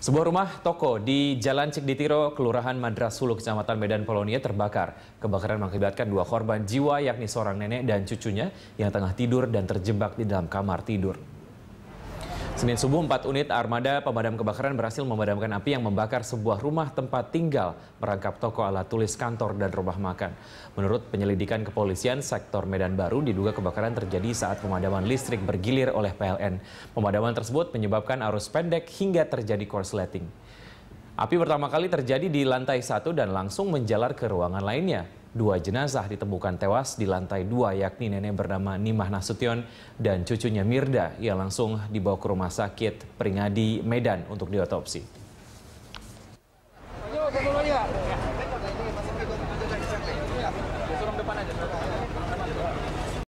Sebuah rumah toko di Jalan Cikditiro, Kelurahan Madrasulu, Kecamatan Medan Polonia terbakar. Kebakaran mengakibatkan dua korban jiwa yakni seorang nenek dan cucunya yang tengah tidur dan terjebak di dalam kamar tidur. Senin subuh, empat unit armada pemadam kebakaran berhasil memadamkan api yang membakar sebuah rumah tempat tinggal, merangkap toko alat tulis kantor dan rumah makan. Menurut penyelidikan kepolisian, sektor Medan Baru diduga kebakaran terjadi saat pemadaman listrik bergilir oleh PLN. Pemadaman tersebut menyebabkan arus pendek hingga terjadi korsleting. Api pertama kali terjadi di lantai satu dan langsung menjalar ke ruangan lainnya. Dua jenazah ditemukan tewas di lantai dua yakni nenek bernama Nimah Nasution dan cucunya Mirda yang langsung dibawa ke rumah sakit Peringadi Medan untuk diotopsi.